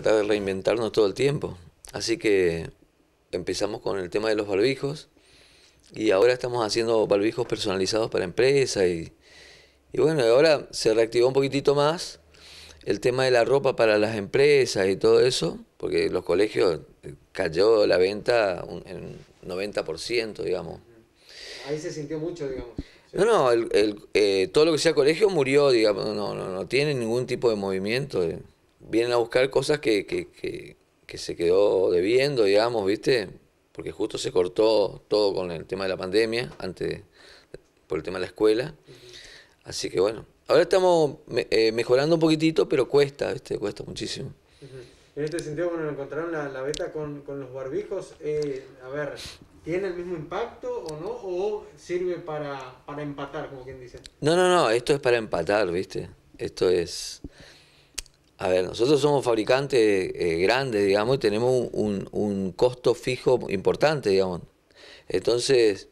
tratar de reinventarnos todo el tiempo. Así que empezamos con el tema de los barbijos y ahora estamos haciendo barbijos personalizados para empresas y, y bueno, ahora se reactivó un poquitito más el tema de la ropa para las empresas y todo eso, porque los colegios eh, cayó la venta en 90%, digamos. Ahí se sintió mucho, digamos. No, no, eh, todo lo que sea colegio murió, digamos, no, no, no tiene ningún tipo de movimiento. Eh vienen a buscar cosas que, se quedó debiendo, digamos, ¿viste? Porque justo se cortó todo con el tema de la pandemia, antes por el tema de la escuela. Así que bueno, ahora estamos eh, mejorando un poquitito, pero cuesta, ¿viste? Cuesta muchísimo. En este sentido, bueno, encontraron la, beta con, los barbijos. Eh, a ver, ¿tiene el mismo impacto o no? ¿O sirve para, para empatar, como quien dice? No, no, no, esto es para empatar, ¿viste? Esto es... A ver, nosotros somos fabricantes eh, grandes, digamos, y tenemos un, costo fijo importante, digamos. Entonces,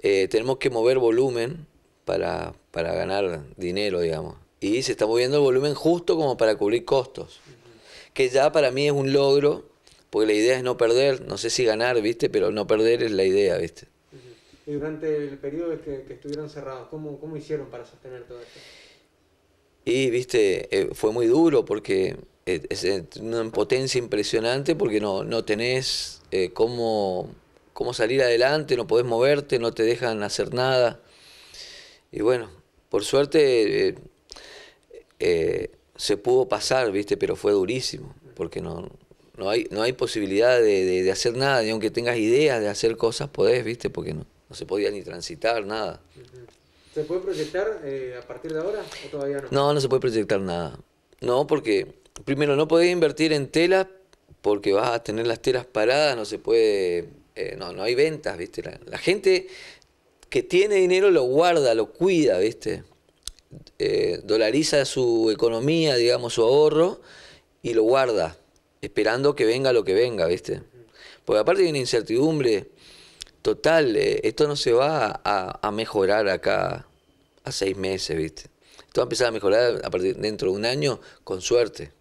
eh, tenemos que mover volumen para, ganar dinero, digamos. Y se está moviendo el volumen justo como para cubrir costos, que ya para mí es un logro, porque la idea es no perder, no sé si ganar, ¿viste? Pero no perder es la idea, ¿viste? Y durante el periodo que, que estuvieron cerrados, ¿cómo, ¿cómo hicieron para sostener todo esto? Y, viste, eh, fue muy duro porque eh, es una impotencia impresionante porque no, tenés eh, cómo, salir adelante, no podés moverte, no te dejan hacer nada. Y bueno, por suerte se pudo pasar, viste, pero fue durísimo porque no, hay, no hay posibilidad de, hacer nada, y aunque tengas ideas de hacer cosas, podés, viste, porque no, se podía ni transitar, nada. ¿Se puede proyectar eh, a partir de ahora o todavía no? No, no se puede proyectar nada. No, porque primero no podés invertir en telas porque vas a tener las telas paradas, no se puede, eh, no, no hay ventas, ¿viste? La, gente que tiene dinero lo guarda, lo cuida, ¿viste? Eh, dolariza su economía, digamos, su ahorro y lo guarda, esperando que venga lo que venga, ¿viste? Porque aparte hay una incertidumbre total, esto no se va a mejorar acá a seis meses, ¿viste? Esto va a a mejorar a partir dentro de un año, con suerte.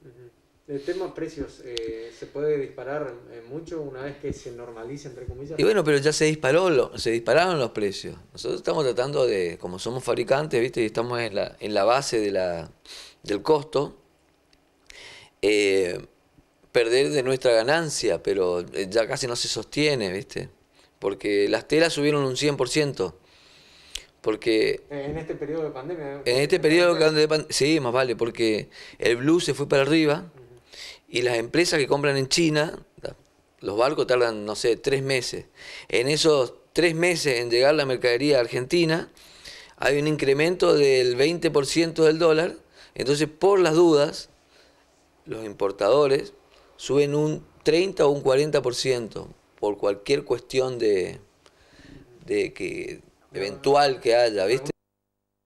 El tema precios, eh, ¿se puede disparar eh, mucho una vez que se normalice, entre comillas? Y bueno, pero ya se, disparó, lo, se dispararon los precios. Nosotros estamos tratando de, como somos fabricantes, ¿viste? Y estamos en la, en la base de la, del costo, eh, perder de nuestra ganancia, pero ya casi no se sostiene, ¿viste? Porque las telas subieron un 100% porque... Eh, en este periodo de pandemia. En este periodo de pandemia, sí, más vale, porque el blue se fue para arriba y las empresas que compran en China, los barcos tardan, no sé, tres meses. En esos tres meses en llegar la mercadería a Argentina, hay un incremento del 20% del dólar, entonces por las dudas, los importadores suben un 30 o un 40% por cualquier cuestión de, de que eventual que haya, ¿viste?